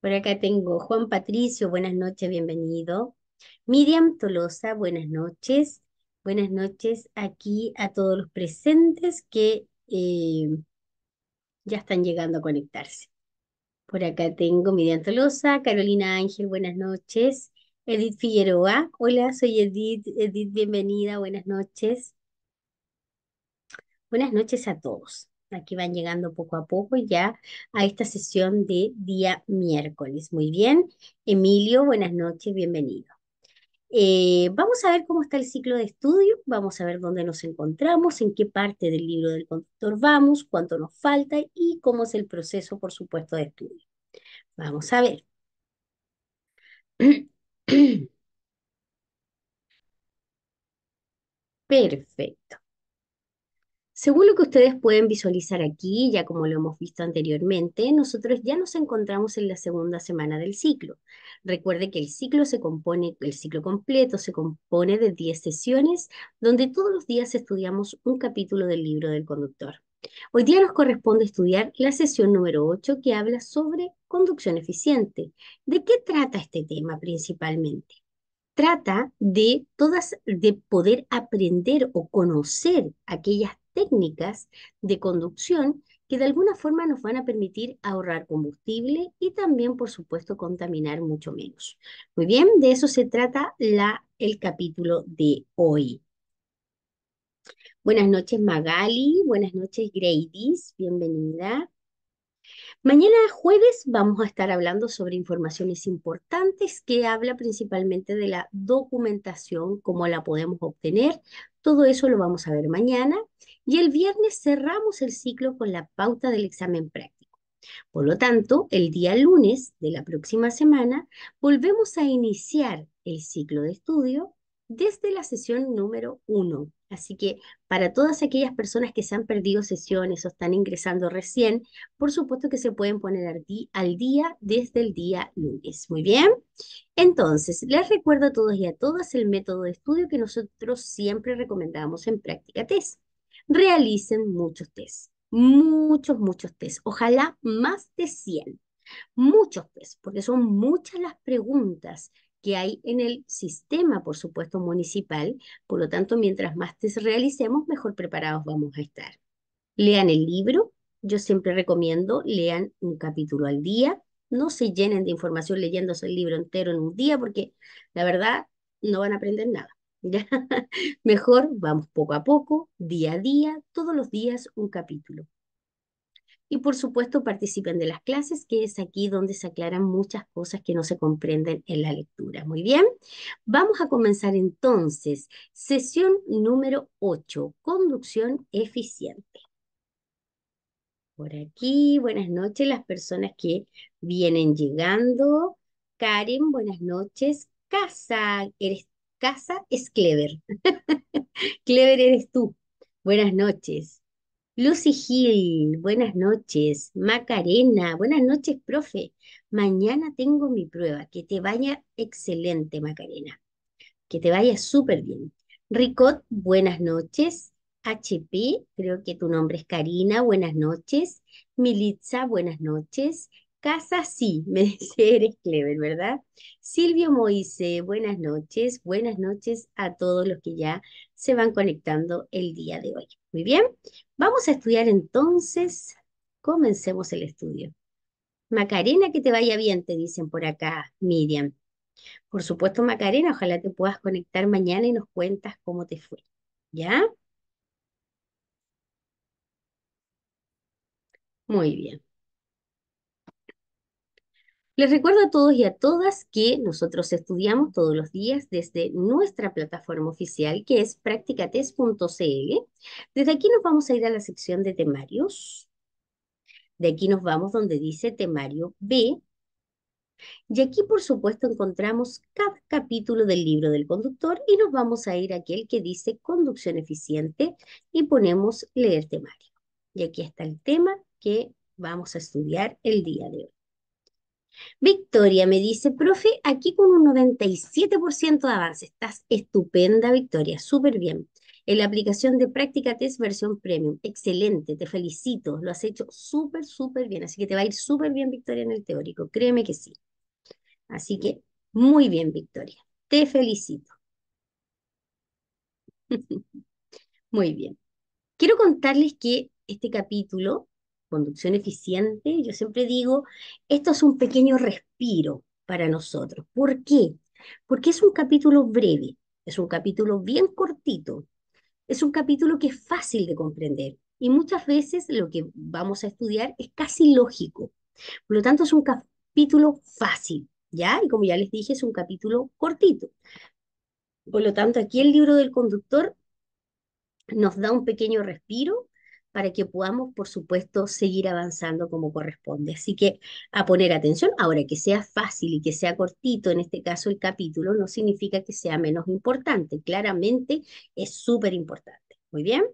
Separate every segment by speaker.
Speaker 1: Por acá tengo Juan Patricio, buenas noches, bienvenido. Miriam Tolosa, buenas noches. Buenas noches aquí a todos los presentes que eh, ya están llegando a conectarse. Por acá tengo Miriam Tolosa, Carolina Ángel, buenas noches. Edith Figueroa, hola, soy Edith. Edith, bienvenida, buenas noches. Buenas noches a todos. Aquí van llegando poco a poco ya a esta sesión de día miércoles. Muy bien. Emilio, buenas noches, bienvenido. Eh, vamos a ver cómo está el ciclo de estudio, vamos a ver dónde nos encontramos, en qué parte del libro del conductor vamos, cuánto nos falta y cómo es el proceso, por supuesto, de estudio. Vamos a ver. Perfecto. Según lo que ustedes pueden visualizar aquí, ya como lo hemos visto anteriormente, nosotros ya nos encontramos en la segunda semana del ciclo. Recuerde que el ciclo se compone, el ciclo completo se compone de 10 sesiones donde todos los días estudiamos un capítulo del libro del conductor. Hoy día nos corresponde estudiar la sesión número 8 que habla sobre conducción eficiente. ¿De qué trata este tema principalmente? Trata de todas de poder aprender o conocer aquellas técnicas de conducción que de alguna forma nos van a permitir ahorrar combustible y también, por supuesto, contaminar mucho menos. Muy bien, de eso se trata la, el capítulo de hoy. Buenas noches Magali, buenas noches Gradis. bienvenida. Mañana jueves vamos a estar hablando sobre informaciones importantes que habla principalmente de la documentación, cómo la podemos obtener todo eso lo vamos a ver mañana y el viernes cerramos el ciclo con la pauta del examen práctico. Por lo tanto, el día lunes de la próxima semana volvemos a iniciar el ciclo de estudio desde la sesión número 1. Así que para todas aquellas personas que se han perdido sesiones o están ingresando recién, por supuesto que se pueden poner al, día desde el día lunes. Muy bien. Entonces, les recuerdo a todos y a todas el método de estudio que nosotros siempre recomendamos en práctica test. Realicen muchos test, muchos, muchos test, ojalá más de 100. Muchos test, porque son muchas las preguntas hay en el sistema, por supuesto, municipal. Por lo tanto, mientras más test realicemos, mejor preparados vamos a estar. Lean el libro. Yo siempre recomiendo, lean un capítulo al día. No se llenen de información leyéndose el libro entero en un día porque la verdad no van a aprender nada. Mejor vamos poco a poco, día a día, todos los días un capítulo. Y por supuesto participen de las clases, que es aquí donde se aclaran muchas cosas que no se comprenden en la lectura. Muy bien, vamos a comenzar entonces. Sesión número 8, conducción eficiente. Por aquí, buenas noches las personas que vienen llegando. Karen, buenas noches. Casa, eres Casa es Clever. Clever eres tú. Buenas noches. Lucy Hill, buenas noches. Macarena, buenas noches, profe. Mañana tengo mi prueba. Que te vaya excelente, Macarena. Que te vaya súper bien. Ricot, buenas noches. HP, creo que tu nombre es Karina, buenas noches. Militza, buenas noches. Casa sí, me dice, eres clever, ¿verdad? Silvio Moise, buenas noches, buenas noches a todos los que ya se van conectando el día de hoy. Muy bien, vamos a estudiar entonces, comencemos el estudio. Macarena, que te vaya bien, te dicen por acá, Miriam. Por supuesto, Macarena, ojalá te puedas conectar mañana y nos cuentas cómo te fue, ¿ya? Muy bien. Les recuerdo a todos y a todas que nosotros estudiamos todos los días desde nuestra plataforma oficial que es practicates.cl. Desde aquí nos vamos a ir a la sección de temarios. De aquí nos vamos donde dice temario B. Y aquí, por supuesto, encontramos cada capítulo del libro del conductor y nos vamos a ir a aquel que dice conducción eficiente y ponemos leer temario. Y aquí está el tema que vamos a estudiar el día de hoy. Victoria me dice, profe, aquí con un 97% de avance. Estás estupenda, Victoria, súper bien. En la aplicación de Práctica Test versión Premium. Excelente, te felicito. Lo has hecho súper, súper bien. Así que te va a ir súper bien, Victoria, en el teórico. Créeme que sí. Así que muy bien, Victoria. Te felicito. muy bien. Quiero contarles que este capítulo conducción eficiente, yo siempre digo, esto es un pequeño respiro para nosotros. ¿Por qué? Porque es un capítulo breve, es un capítulo bien cortito, es un capítulo que es fácil de comprender y muchas veces lo que vamos a estudiar es casi lógico. Por lo tanto, es un capítulo fácil, ¿ya? Y como ya les dije, es un capítulo cortito. Por lo tanto, aquí el libro del conductor nos da un pequeño respiro para que podamos, por supuesto, seguir avanzando como corresponde. Así que a poner atención. Ahora, que sea fácil y que sea cortito, en este caso el capítulo, no significa que sea menos importante. Claramente es súper importante. Muy bien.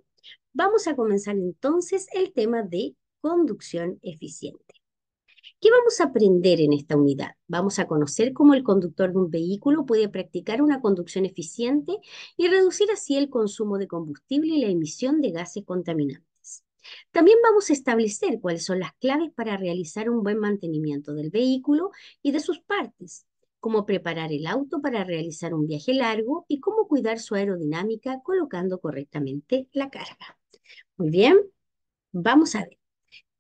Speaker 1: Vamos a comenzar entonces el tema de conducción eficiente. ¿Qué vamos a aprender en esta unidad? Vamos a conocer cómo el conductor de un vehículo puede practicar una conducción eficiente y reducir así el consumo de combustible y la emisión de gases contaminantes. También vamos a establecer cuáles son las claves para realizar un buen mantenimiento del vehículo y de sus partes, cómo preparar el auto para realizar un viaje largo y cómo cuidar su aerodinámica colocando correctamente la carga. Muy bien, vamos a ver.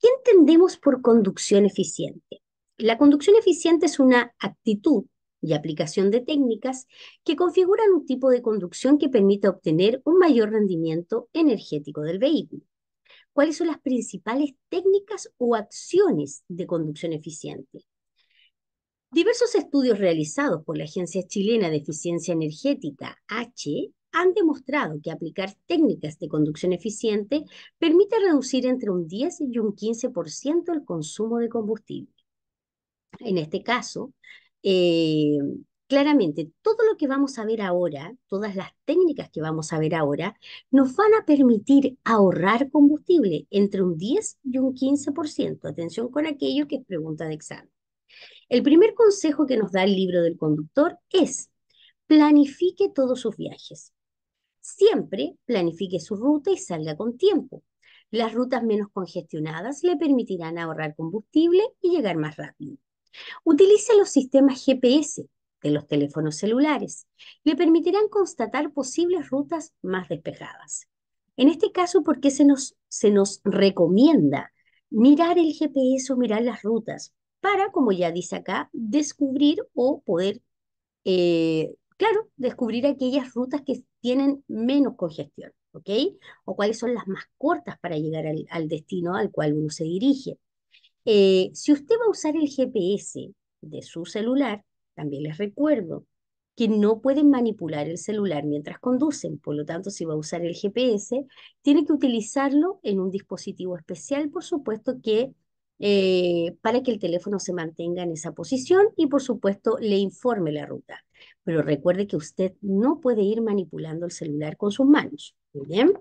Speaker 1: ¿Qué entendemos por conducción eficiente? La conducción eficiente es una actitud y aplicación de técnicas que configuran un tipo de conducción que permita obtener un mayor rendimiento energético del vehículo cuáles son las principales técnicas o acciones de conducción eficiente. Diversos estudios realizados por la Agencia Chilena de Eficiencia Energética, H, han demostrado que aplicar técnicas de conducción eficiente permite reducir entre un 10 y un 15% el consumo de combustible. En este caso, eh, claramente todo lo que vamos a ver ahora, todas las técnicas que vamos a ver ahora, nos van a permitir ahorrar combustible entre un 10 y un 15%. Atención con aquello que es pregunta de examen. El primer consejo que nos da el libro del conductor es planifique todos sus viajes. Siempre planifique su ruta y salga con tiempo. Las rutas menos congestionadas le permitirán ahorrar combustible y llegar más rápido. Utilice los sistemas GPS de los teléfonos celulares. Le permitirán constatar posibles rutas más despejadas. En este caso, ¿por qué se nos, se nos recomienda mirar el GPS o mirar las rutas? Para, como ya dice acá, descubrir o poder, eh, claro, descubrir aquellas rutas que tienen menos congestión, ¿ok? O cuáles son las más cortas para llegar al, destino al cual uno se dirige. Eh, si usted va a usar el GPS de su celular, también les recuerdo que no pueden manipular el celular mientras conducen, por lo tanto, si va a usar el GPS, tiene que utilizarlo en un dispositivo especial, por supuesto que eh, para que el teléfono se mantenga en esa posición y por supuesto le informe la ruta. Pero recuerde que usted no puede ir manipulando el celular con sus manos. ¿Bien?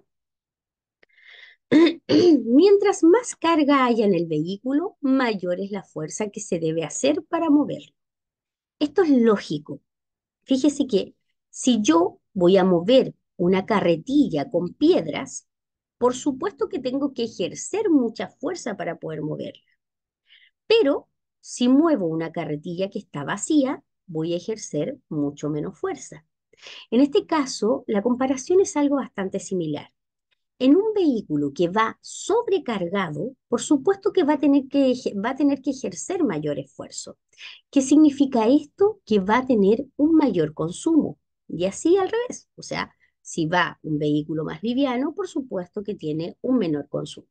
Speaker 1: Mientras más carga haya en el vehículo, mayor es la fuerza que se debe hacer para moverlo. Esto es lógico. Fíjese que si yo voy a mover una carretilla con piedras, por supuesto que tengo que ejercer mucha fuerza para poder moverla. Pero si muevo una carretilla que está vacía, voy a ejercer mucho menos fuerza. En este caso, la comparación es algo bastante similar en un vehículo que va sobrecargado, por supuesto que va a tener que, va a tener que ejercer mayor esfuerzo. ¿Qué significa esto? Que va a tener un mayor consumo. Y así al revés. O sea, si va un vehículo más liviano, por supuesto que tiene un menor consumo.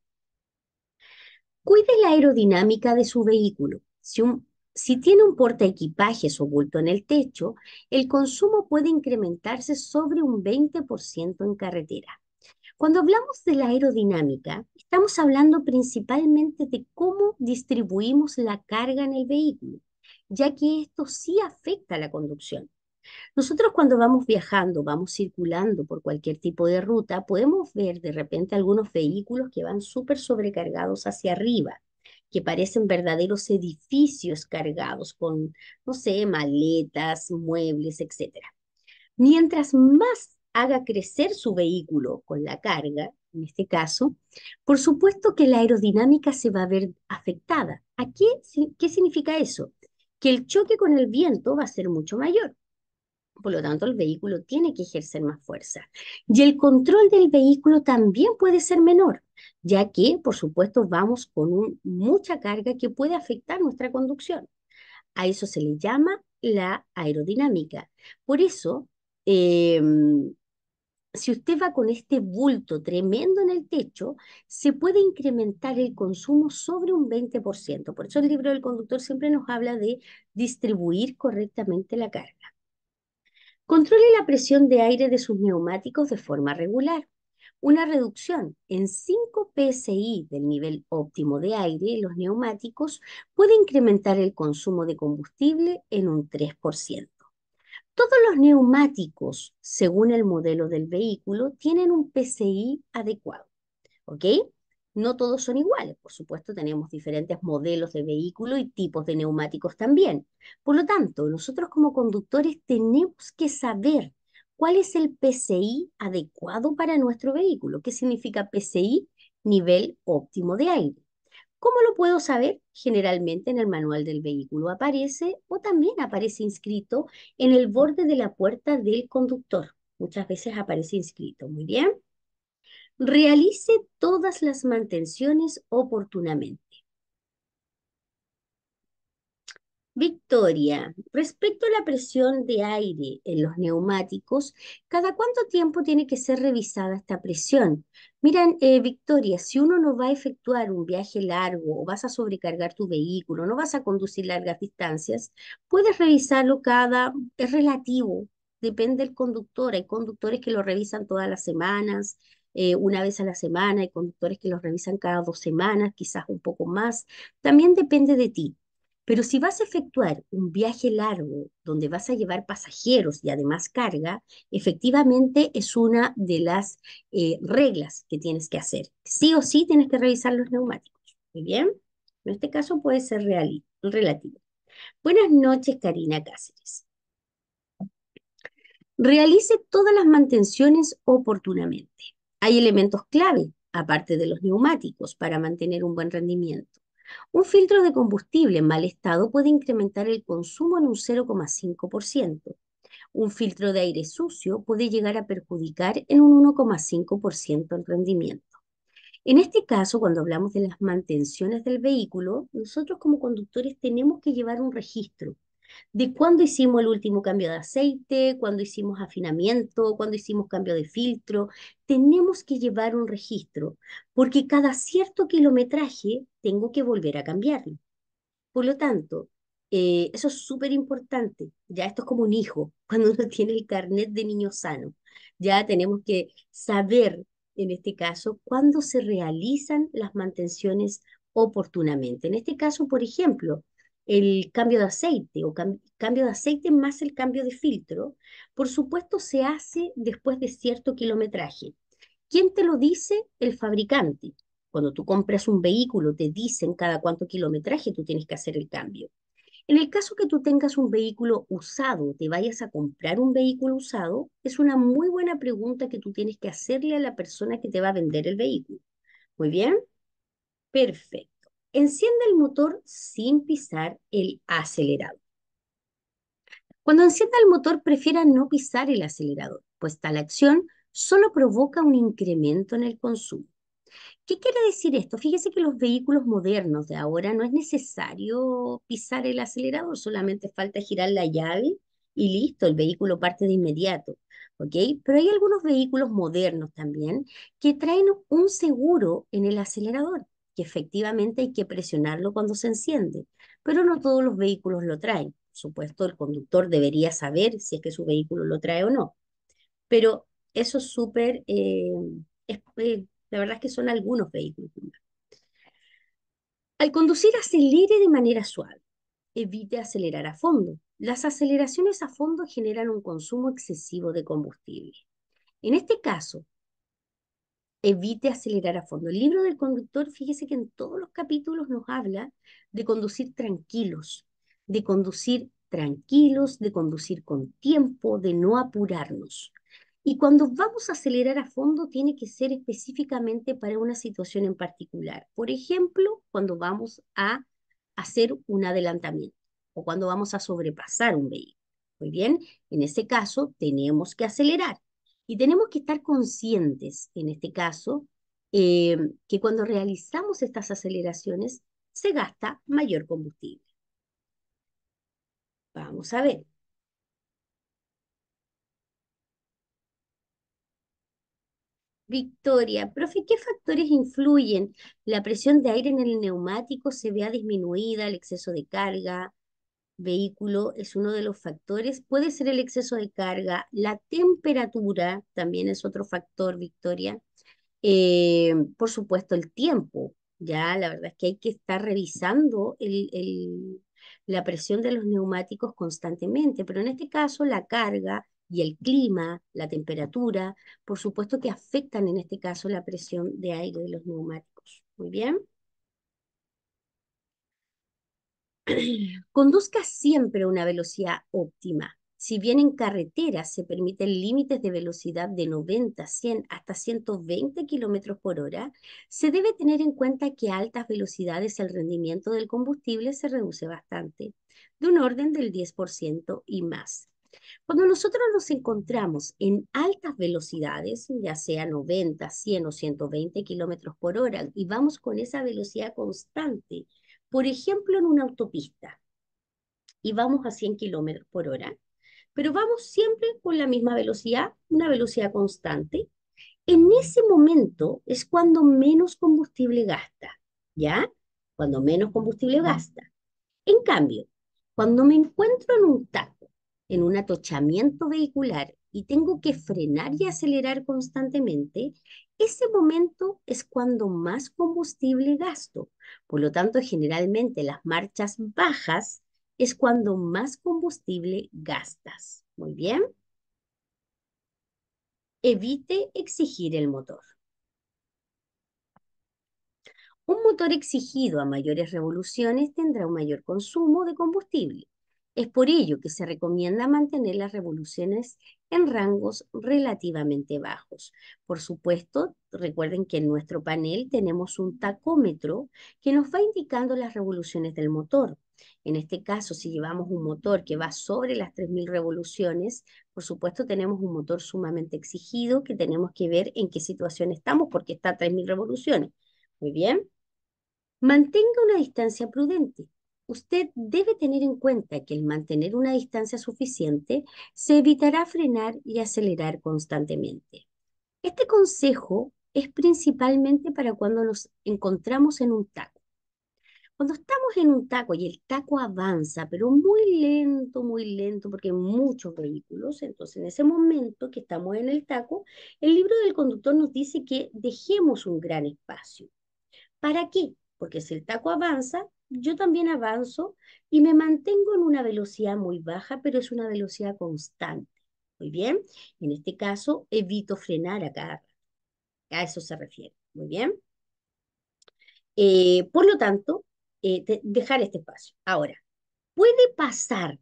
Speaker 1: Cuide la aerodinámica de su vehículo. Si, un, si tiene un equipajes oculto en el techo, el consumo puede incrementarse sobre un 20% en carretera. Cuando hablamos de la aerodinámica, estamos hablando principalmente de cómo distribuimos la carga en el vehículo, ya que esto sí afecta a la conducción. Nosotros cuando vamos viajando, vamos circulando por cualquier tipo de ruta, podemos ver de repente algunos vehículos que van súper sobrecargados hacia arriba, que parecen verdaderos edificios cargados con, no sé, maletas, muebles, etc. Mientras más haga crecer su vehículo con la carga, en este caso, por supuesto que la aerodinámica se va a ver afectada. ¿A qué, significa eso? Que el choque con el viento va a ser mucho mayor. Por lo tanto, el vehículo tiene que ejercer más fuerza. Y el control del vehículo también puede ser menor, ya que, por supuesto, vamos con mucha carga que puede afectar nuestra conducción. A eso se le llama la aerodinámica. Por eso, em, si usted va con este bulto tremendo en el techo, se puede incrementar el consumo sobre un 20%. Por eso el libro del conductor siempre nos habla de distribuir correctamente la carga. Controle la presión de aire de sus neumáticos de forma regular. Una reducción en 5 psi del nivel óptimo de aire en los neumáticos puede incrementar el consumo de combustible en un 3%. Todos los neumáticos, según el modelo del vehículo, tienen un PCI adecuado. ¿Ok? No todos son iguales, por supuesto, tenemos diferentes modelos de vehículo y tipos de neumáticos también. Por lo tanto, nosotros como conductores tenemos que saber cuál es el PCI adecuado para nuestro vehículo. ¿Qué significa PCI? Nivel óptimo de aire. ¿Cómo lo puedo saber? Generalmente en el manual del vehículo aparece o también aparece inscrito en el borde de la puerta del conductor. Muchas veces aparece inscrito. Muy bien. Realice todas las mantenciones oportunamente. Victoria, respecto a la presión de aire en los neumáticos, ¿cada cuánto tiempo tiene que ser revisada esta presión? Miran, eh, Victoria, si uno no va a efectuar un viaje largo o vas a sobrecargar tu vehículo, no vas a conducir largas distancias, puedes revisarlo cada, es relativo, depende del conductor. Hay conductores que lo revisan todas las semanas, eh, una vez a la semana, hay conductores que lo revisan cada dos semanas, quizás un poco más. También depende de ti. Pero si vas a efectuar un viaje largo donde vas a llevar pasajeros y además carga, efectivamente es una de las eh, reglas que tienes que hacer. Sí o sí tienes que revisar los neumáticos. Muy bien. En este caso puede ser real, relativo. Buenas noches, Karina Cáceres. Realice todas las mantenciones oportunamente. Hay elementos clave, aparte de los neumáticos, para mantener un buen rendimiento. Un filtro de combustible en mal estado puede incrementar el consumo en un 0,5%. Un filtro de aire sucio puede llegar a perjudicar en un 1,5% el rendimiento. En este caso, cuando hablamos de las mantenciones del vehículo, nosotros como conductores tenemos que llevar un registro de cuándo hicimos el último cambio de aceite, cuándo hicimos afinamiento, cuándo hicimos cambio de filtro. Tenemos que llevar un registro, porque cada cierto kilometraje tengo que volver a cambiarlo. Por lo tanto, eh, eso es súper importante. Ya esto es como un hijo, cuando uno tiene el carnet de niño sano. Ya tenemos que saber, en este caso, cuándo se realizan las mantenciones oportunamente. En este caso, por ejemplo, el cambio de aceite o cambio de aceite más el cambio de filtro, por supuesto se hace después de cierto kilometraje. ¿Quién te lo dice? El fabricante. Cuando tú compras un vehículo, te dicen cada cuánto kilometraje tú tienes que hacer el cambio. En el caso que tú tengas un vehículo usado, te vayas a comprar un vehículo usado, es una muy buena pregunta que tú tienes que hacerle a la persona que te va a vender el vehículo. ¿Muy bien? Perfecto. Enciende el motor sin pisar el acelerador. Cuando encienda el motor, prefiera no pisar el acelerador, pues tal acción solo provoca un incremento en el consumo. ¿Qué quiere decir esto? Fíjese que los vehículos modernos de ahora no es necesario pisar el acelerador, solamente falta girar la llave y listo, el vehículo parte de inmediato. ¿ok? Pero hay algunos vehículos modernos también que traen un seguro en el acelerador que efectivamente hay que presionarlo cuando se enciende, pero no todos los vehículos lo traen. Por supuesto, el conductor debería saber si es que su vehículo lo trae o no, pero eso es súper, eh, eh, la verdad es que son algunos vehículos. Al conducir, acelere de manera suave, evite acelerar a fondo. Las aceleraciones a fondo generan un consumo excesivo de combustible. En este caso, evite acelerar a fondo. El libro del conductor, fíjese que en todos los capítulos nos habla de conducir tranquilos, de conducir tranquilos, de conducir con tiempo, de no apurarnos. Y cuando vamos a acelerar a fondo, tiene que ser específicamente para una situación en particular. Por ejemplo, cuando vamos a hacer un adelantamiento o cuando vamos a sobrepasar un vehículo. Muy bien, en ese caso tenemos que acelerar. Y tenemos que estar conscientes, en este caso, eh, que cuando realizamos estas aceleraciones se gasta mayor combustible. Vamos a ver. Victoria, profe, ¿qué factores influyen? La presión de aire en el neumático se vea disminuida, el exceso de carga, vehículo es uno de los factores. Puede ser el exceso de carga, la temperatura también es otro factor, Victoria. Eh, por supuesto, el tiempo. Ya, la verdad es que hay que estar revisando la presión de los neumáticos constantemente, pero en este caso la carga y el clima, la temperatura, por supuesto que afectan en este caso la presión de aire de los neumáticos. Muy bien. Conduzca siempre a una velocidad óptima. Si bien en carreteras se permiten límites de velocidad de 90, 100 hasta 120 kilómetros por hora, se debe tener en cuenta que a altas velocidades el rendimiento del combustible se reduce bastante, de un orden del 10% y más. Cuando nosotros nos encontramos en altas velocidades, ya sea 90, 100 o 120 kilómetros por hora, y vamos con esa velocidad constante, por ejemplo, en una autopista y vamos a 100 kilómetros por hora, pero vamos siempre con la misma velocidad, una velocidad constante, en ese momento es cuando menos combustible gasta, ¿ya? Cuando menos combustible gasta. En cambio, cuando me encuentro en un taco, en un atochamiento vehicular, y tengo que frenar y acelerar constantemente, ese momento es cuando más combustible gasto. Por lo tanto, generalmente las marchas bajas es cuando más combustible gastas. Muy bien. Evite exigir el motor. Un motor exigido a mayores revoluciones tendrá un mayor consumo de combustible. Es por ello que se recomienda mantener las revoluciones en rangos relativamente bajos. Por supuesto, recuerden que en nuestro panel tenemos un tacómetro que nos va indicando las revoluciones del motor. En este caso, si llevamos un motor que va sobre las 3.000 revoluciones, por supuesto tenemos un motor sumamente exigido que tenemos que ver en qué situación estamos porque está a 3.000 revoluciones. Muy bien. Mantenga una distancia prudente usted debe tener en cuenta que el mantener una distancia suficiente se evitará frenar y acelerar constantemente. Este consejo es principalmente para cuando nos encontramos en un taco. Cuando estamos en un taco y el taco avanza, pero muy lento, muy lento, porque hay muchos vehículos, entonces en ese momento que estamos en el taco, el libro del conductor nos dice que dejemos un gran espacio. ¿Para qué? Porque si el taco avanza, yo también avanzo y me mantengo en una velocidad muy baja, pero es una velocidad constante. Muy bien, en este caso evito frenar a A eso se refiere. Muy bien. Eh, por lo tanto, eh, dejar este espacio. Ahora, puede pasar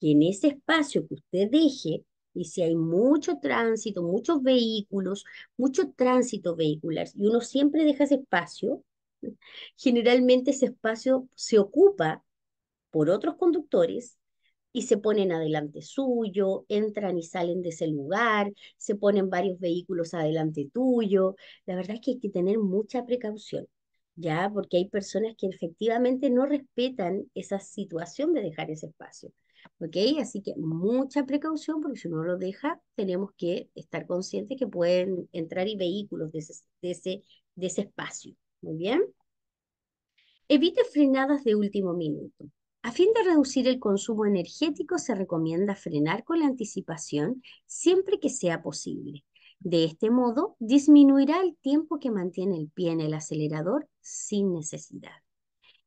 Speaker 1: que en ese espacio que usted deje, y si hay mucho tránsito, muchos vehículos, mucho tránsito vehicular, y uno siempre deja ese espacio, Generalmente ese espacio se ocupa por otros conductores y se ponen adelante suyo, entran y salen de ese lugar, se ponen varios vehículos adelante tuyo. La verdad es que hay que tener mucha precaución, ¿ya? Porque hay personas que efectivamente no respetan esa situación de dejar ese espacio, ¿ok? Así que mucha precaución porque si uno lo deja, tenemos que estar conscientes que pueden entrar y vehículos de de ese, de ese espacio. Muy bien. Evite frenadas de último minuto. A fin de reducir el consumo energético, se recomienda frenar con la anticipación siempre que sea posible. De este modo, disminuirá el tiempo que mantiene el pie en el acelerador sin necesidad.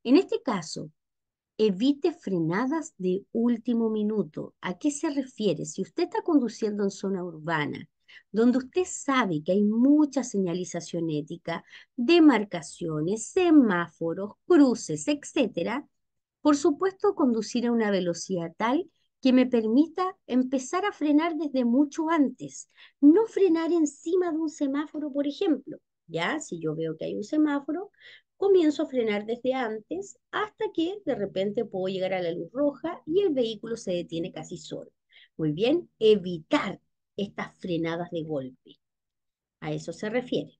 Speaker 1: En este caso, evite frenadas de último minuto. ¿A qué se refiere? Si usted está conduciendo en zona urbana donde usted sabe que hay mucha señalización ética, demarcaciones, semáforos, cruces, etcétera por supuesto conducir a una velocidad tal que me permita empezar a frenar desde mucho antes, no frenar encima de un semáforo, por ejemplo. Ya, si yo veo que hay un semáforo, comienzo a frenar desde antes hasta que de repente puedo llegar a la luz roja y el vehículo se detiene casi solo. Muy bien, evitar estas frenadas de golpe. A eso se refiere.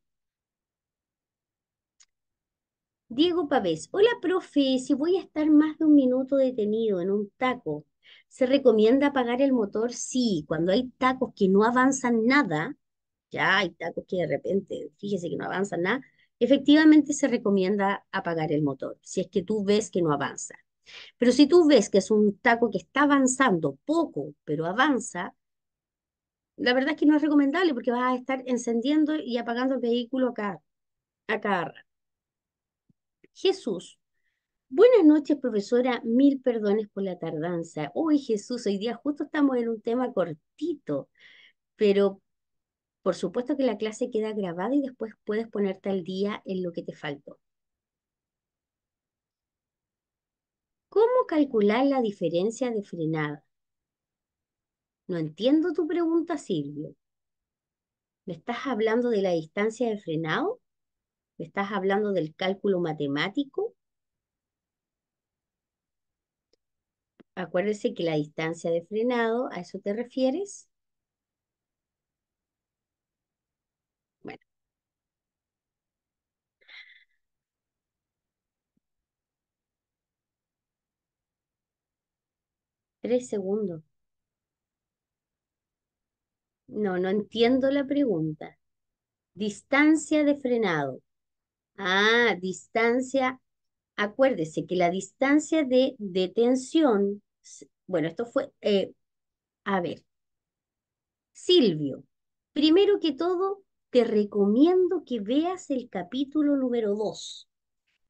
Speaker 1: Diego Pavés, hola profe, si voy a estar más de un minuto detenido en un taco, ¿se recomienda apagar el motor? Sí, cuando hay tacos que no avanzan nada, ya hay tacos que de repente, fíjese que no avanzan nada, efectivamente se recomienda apagar el motor, si es que tú ves que no avanza. Pero si tú ves que es un taco que está avanzando poco, pero avanza, la verdad es que no es recomendable porque vas a estar encendiendo y apagando el vehículo acá, acá. Jesús. Buenas noches, profesora. Mil perdones por la tardanza. Hoy, Jesús, hoy día justo estamos en un tema cortito, pero por supuesto que la clase queda grabada y después puedes ponerte al día en lo que te faltó. ¿Cómo calcular la diferencia de frenada? No entiendo tu pregunta, Silvio. ¿Me estás hablando de la distancia de frenado? ¿Me estás hablando del cálculo matemático? Acuérdese que la distancia de frenado, ¿a eso te refieres? Bueno. Tres segundos. No, no entiendo la pregunta. Distancia de frenado. Ah, distancia. Acuérdese que la distancia de detención, bueno, esto fue, eh, a ver, Silvio, primero que todo, te recomiendo que veas el capítulo número 2,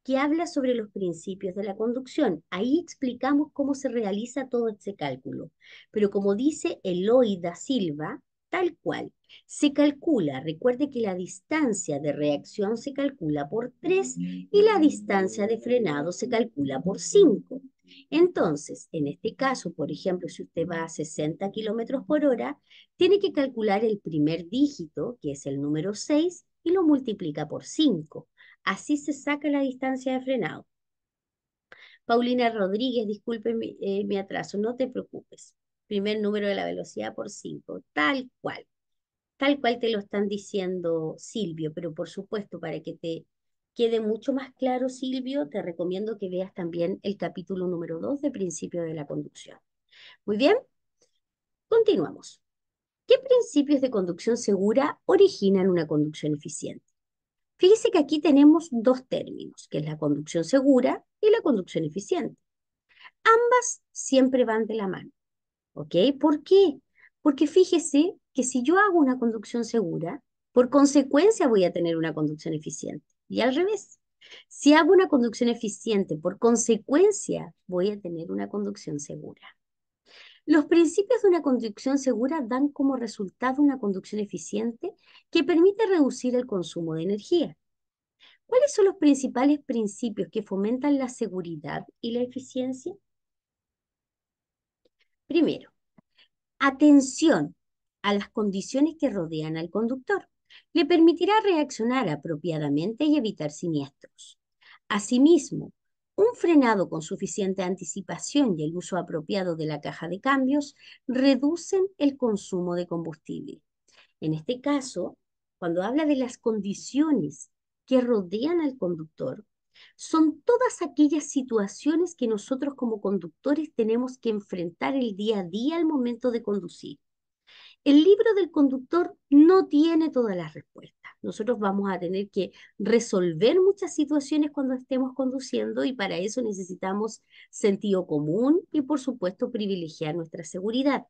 Speaker 1: que habla sobre los principios de la conducción. Ahí explicamos cómo se realiza todo ese cálculo. Pero como dice Eloida Silva, tal cual. Se calcula, recuerde que la distancia de reacción se calcula por 3 y la distancia de frenado se calcula por 5. Entonces, en este caso, por ejemplo, si usted va a 60 kilómetros por hora, tiene que calcular el primer dígito, que es el número 6, y lo multiplica por 5. Así se saca la distancia de frenado. Paulina Rodríguez, disculpe eh, mi, mi atraso, no te preocupes primer número de la velocidad por 5, tal cual. Tal cual te lo están diciendo Silvio, pero por supuesto, para que te quede mucho más claro, Silvio, te recomiendo que veas también el capítulo número 2 de Principio de la Conducción. Muy bien, continuamos. ¿Qué principios de conducción segura originan una conducción eficiente? Fíjese que aquí tenemos dos términos, que es la conducción segura y la conducción eficiente. Ambas siempre van de la mano. ¿Por qué? Porque fíjese que si yo hago una conducción segura, por consecuencia voy a tener una conducción eficiente. Y al revés, si hago una conducción eficiente, por consecuencia voy a tener una conducción segura. Los principios de una conducción segura dan como resultado una conducción eficiente que permite reducir el consumo de energía. ¿Cuáles son los principales principios que fomentan la seguridad y la eficiencia? Primero, atención a las condiciones que rodean al conductor. Le permitirá reaccionar apropiadamente y evitar siniestros. Asimismo, un frenado con suficiente anticipación y el uso apropiado de la caja de cambios reducen el consumo de combustible. En este caso, cuando habla de las condiciones que rodean al conductor, son todas aquellas situaciones que nosotros como conductores tenemos que enfrentar el día a día al momento de conducir. El libro del conductor no tiene todas las respuestas. Nosotros vamos a tener que resolver muchas situaciones cuando estemos conduciendo y para eso necesitamos sentido común y por supuesto privilegiar nuestra seguridad.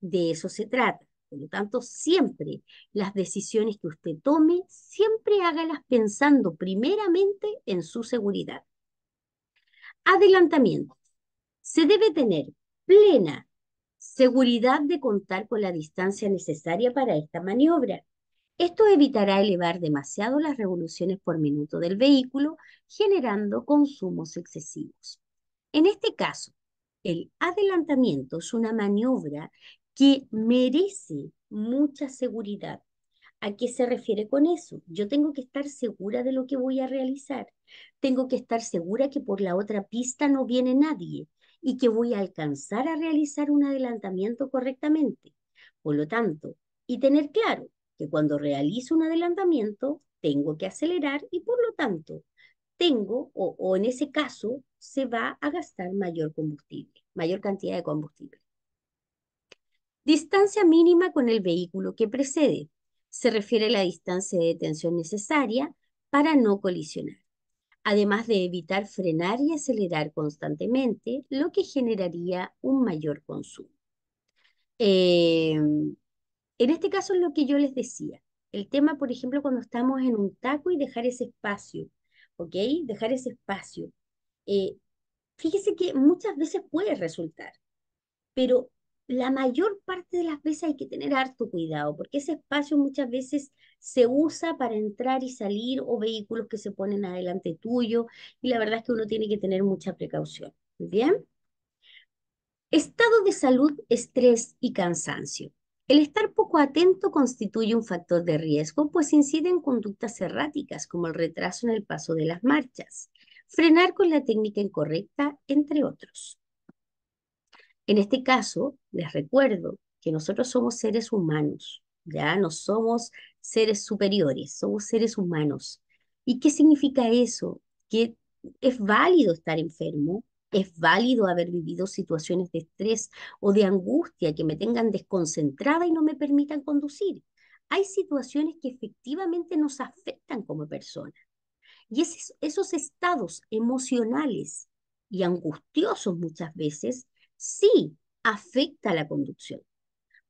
Speaker 1: De eso se trata. Por lo tanto, siempre las decisiones que usted tome, siempre hágalas pensando primeramente en su seguridad. Adelantamiento. Se debe tener plena seguridad de contar con la distancia necesaria para esta maniobra. Esto evitará elevar demasiado las revoluciones por minuto del vehículo, generando consumos excesivos. En este caso, el adelantamiento es una maniobra que merece mucha seguridad. ¿A qué se refiere con eso? Yo tengo que estar segura de lo que voy a realizar. Tengo que estar segura que por la otra pista no viene nadie y que voy a alcanzar a realizar un adelantamiento correctamente. Por lo tanto, y tener claro que cuando realizo un adelantamiento, tengo que acelerar y por lo tanto, tengo o, o en ese caso se va a gastar mayor combustible, mayor cantidad de combustible. Distancia mínima con el vehículo que precede. Se refiere a la distancia de detención necesaria para no colisionar, además de evitar frenar y acelerar constantemente, lo que generaría un mayor consumo. Em, en este caso es lo que yo les decía. El tema, por ejemplo, cuando estamos en un taco y dejar ese espacio, ¿ok? Dejar ese espacio. Eh, fíjese que muchas veces puede resultar, pero la mayor parte de las veces hay que tener harto cuidado, porque ese espacio muchas veces se usa para entrar y salir o vehículos que se ponen adelante tuyo, y la verdad es que uno tiene que tener mucha precaución. Bien. Estado de salud, estrés y cansancio. El estar poco atento constituye un factor de riesgo, pues incide en conductas erráticas, como el retraso en el paso de las marchas, frenar con la técnica incorrecta, entre otros. En este caso, les recuerdo que nosotros somos seres humanos, ya no somos seres superiores, somos seres humanos. ¿Y qué significa eso? Que es válido estar enfermo, es válido haber vivido situaciones de estrés o de angustia que me tengan desconcentrada y no me permitan conducir. Hay situaciones que efectivamente nos afectan como personas. Y esos, estados emocionales y angustiosos muchas veces sí afecta la conducción.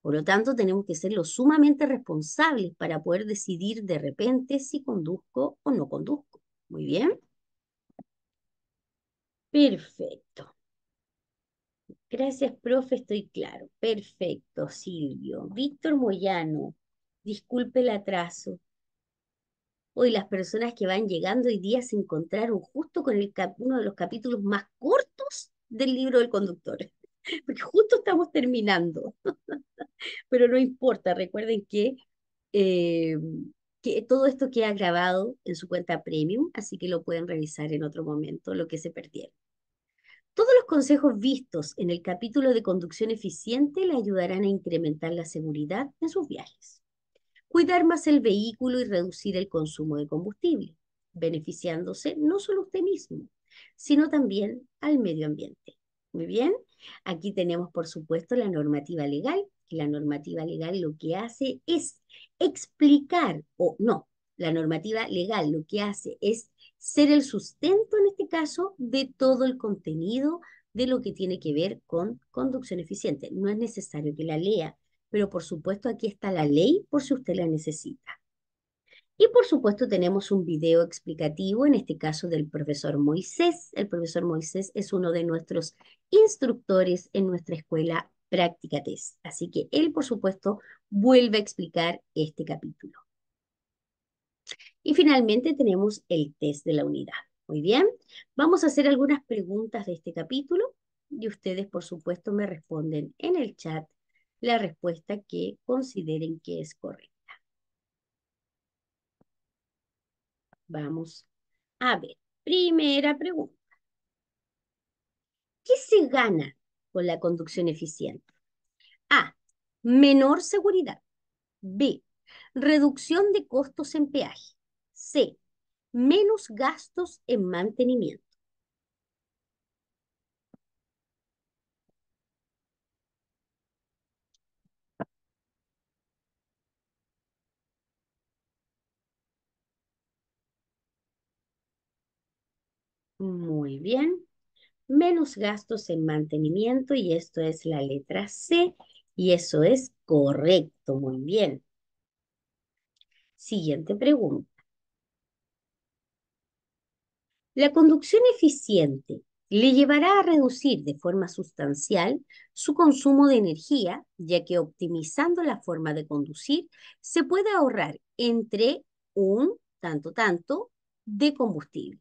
Speaker 1: Por lo tanto, tenemos que ser los sumamente responsables para poder decidir de repente si conduzco o no conduzco. Muy bien. Perfecto. Gracias, profe, estoy claro. Perfecto, Silvio. Víctor Moyano, disculpe el atraso. Hoy las personas que van llegando hoy día se encontraron justo con el uno de los capítulos más cortos del libro del conductor. porque justo estamos terminando. Pero no importa, recuerden que, eh, que todo esto queda grabado en su cuenta premium, así que lo pueden revisar en otro momento, lo que se perdieron. Todos los consejos vistos en el capítulo de conducción eficiente le ayudarán a incrementar la seguridad en sus viajes, cuidar más el vehículo y reducir el consumo de combustible, beneficiándose no solo usted mismo, sino también al medio ambiente. Muy bien, Aquí tenemos, por supuesto, la normativa legal, la normativa legal lo que hace es explicar, o no, la normativa legal lo que hace es ser el sustento, en este caso, de todo el contenido de lo que tiene que ver con conducción eficiente. No es necesario que la lea, pero por supuesto aquí está la ley por si usted la necesita. Y por supuesto tenemos un video explicativo, en este caso del profesor Moisés. El profesor Moisés es uno de nuestros instructores en nuestra escuela Práctica Test. Así que él, por supuesto, vuelve a explicar este capítulo. Y finalmente tenemos el test de la unidad. Muy bien, vamos a hacer algunas preguntas de este capítulo y ustedes, por supuesto, me responden en el chat la respuesta que consideren que es correcta. Vamos a ver. Primera pregunta. ¿Qué se gana con la conducción eficiente? A. Menor seguridad. B. Reducción de costos en peaje. C. Menos gastos en mantenimiento. Muy bien. Menos gastos en mantenimiento y esto es la letra C y eso es correcto. Muy bien. Siguiente pregunta. La conducción eficiente le llevará a reducir de forma sustancial su consumo de energía, ya que optimizando la forma de conducir se puede ahorrar entre un tanto tanto de combustible.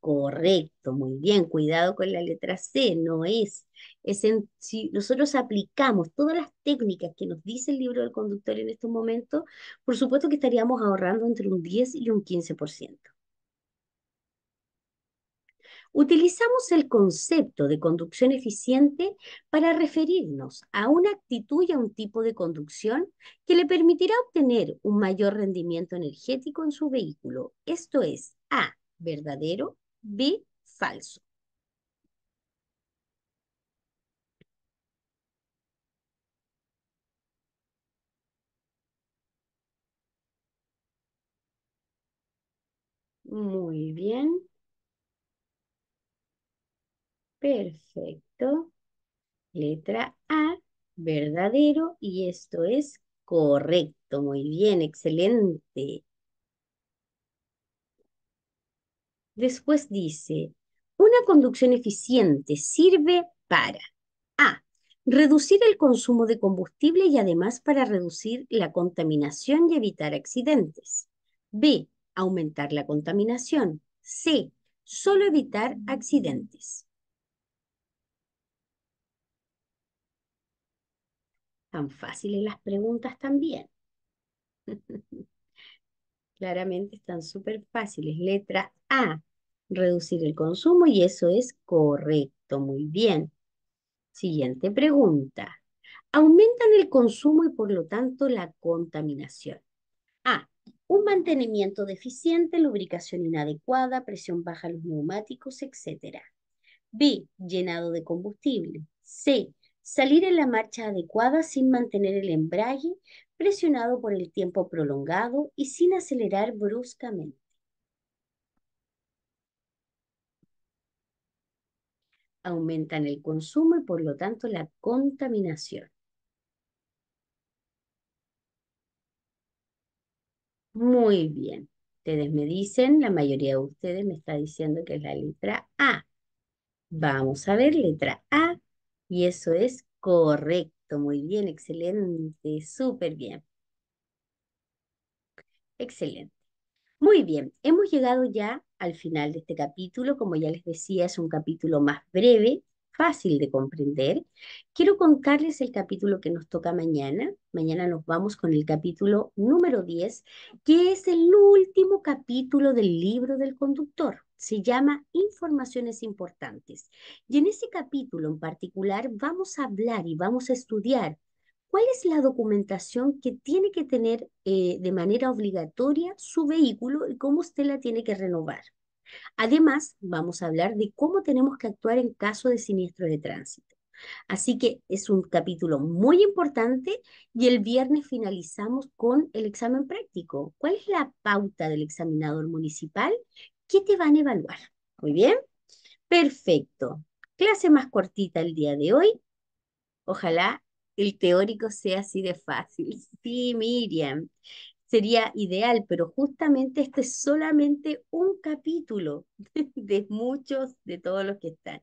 Speaker 1: Correcto, muy bien. Cuidado con la letra C, no es. es si nosotros aplicamos todas las técnicas que nos dice el libro del conductor en estos momentos, por supuesto que estaríamos ahorrando entre un 10 y un 15%. Utilizamos el concepto de conducción eficiente para referirnos a una actitud y a un tipo de conducción que le permitirá obtener un mayor rendimiento energético en su vehículo. Esto es A, verdadero, B, falso. Muy bien. Perfecto. Letra A, verdadero, y esto es correcto. Muy bien, excelente. Después dice, una conducción eficiente sirve para A. Reducir el consumo de combustible y además para reducir la contaminación y evitar accidentes. B. Aumentar la contaminación. C. Solo evitar accidentes. Tan fáciles las preguntas también. Claramente están súper fáciles. Letra A reducir el consumo y eso es correcto, muy bien. Siguiente pregunta. Aumentan el consumo y por lo tanto la contaminación. A. Un mantenimiento deficiente, lubricación inadecuada, presión baja a los neumáticos, etc. B. Llenado de combustible. C. Salir en la marcha adecuada sin mantener el embrague, presionado por el tiempo prolongado y sin acelerar bruscamente. aumentan el consumo y por lo tanto la contaminación. Muy bien. Ustedes me dicen, la mayoría de ustedes me está diciendo que es la letra A. Vamos a ver, letra A. Y eso es correcto. Muy bien, excelente, súper bien. Excelente. Muy bien, hemos llegado ya al final de este capítulo. Como ya les decía, es un capítulo más breve, fácil de comprender. Quiero contarles el capítulo que nos toca mañana. Mañana nos vamos con el capítulo número 10, que es el último capítulo del libro del conductor. Se llama Informaciones Importantes. Y en ese capítulo en particular vamos a hablar y vamos a estudiar ¿Cuál es la documentación que tiene que tener eh, de manera obligatoria su vehículo y cómo usted la tiene que renovar? Además, vamos a hablar de cómo tenemos que actuar en caso de siniestro de tránsito. Así que es un capítulo muy importante y el viernes finalizamos con el examen práctico. ¿Cuál es la pauta del examinador municipal? ¿Qué te van a evaluar? Muy bien. Perfecto. Clase más cortita el día de hoy. Ojalá el teórico sea así de fácil. Sí, Miriam, sería ideal, pero justamente este es solamente un capítulo de muchos, de todos los que están.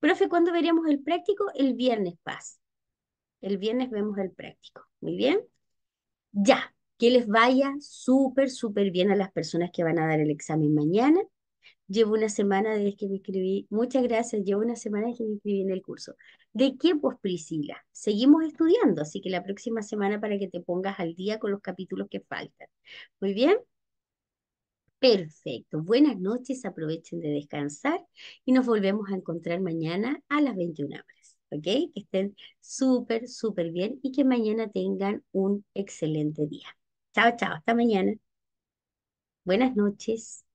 Speaker 1: Profe, ¿cuándo veremos el práctico? El viernes, Paz. El viernes vemos el práctico. Muy bien. Ya, que les vaya súper, súper bien a las personas que van a dar el examen mañana. Llevo una semana desde que me inscribí. Muchas gracias. Llevo una semana desde que me inscribí en el curso. ¿De qué? Pues Priscila, seguimos estudiando, así que la próxima semana para que te pongas al día con los capítulos que faltan. Muy bien. Perfecto. Buenas noches, aprovechen de descansar y nos volvemos a encontrar mañana a las 21 horas. ¿Ok? Que estén súper, súper bien y que mañana tengan un excelente día. Chao, chao. Hasta mañana. Buenas noches.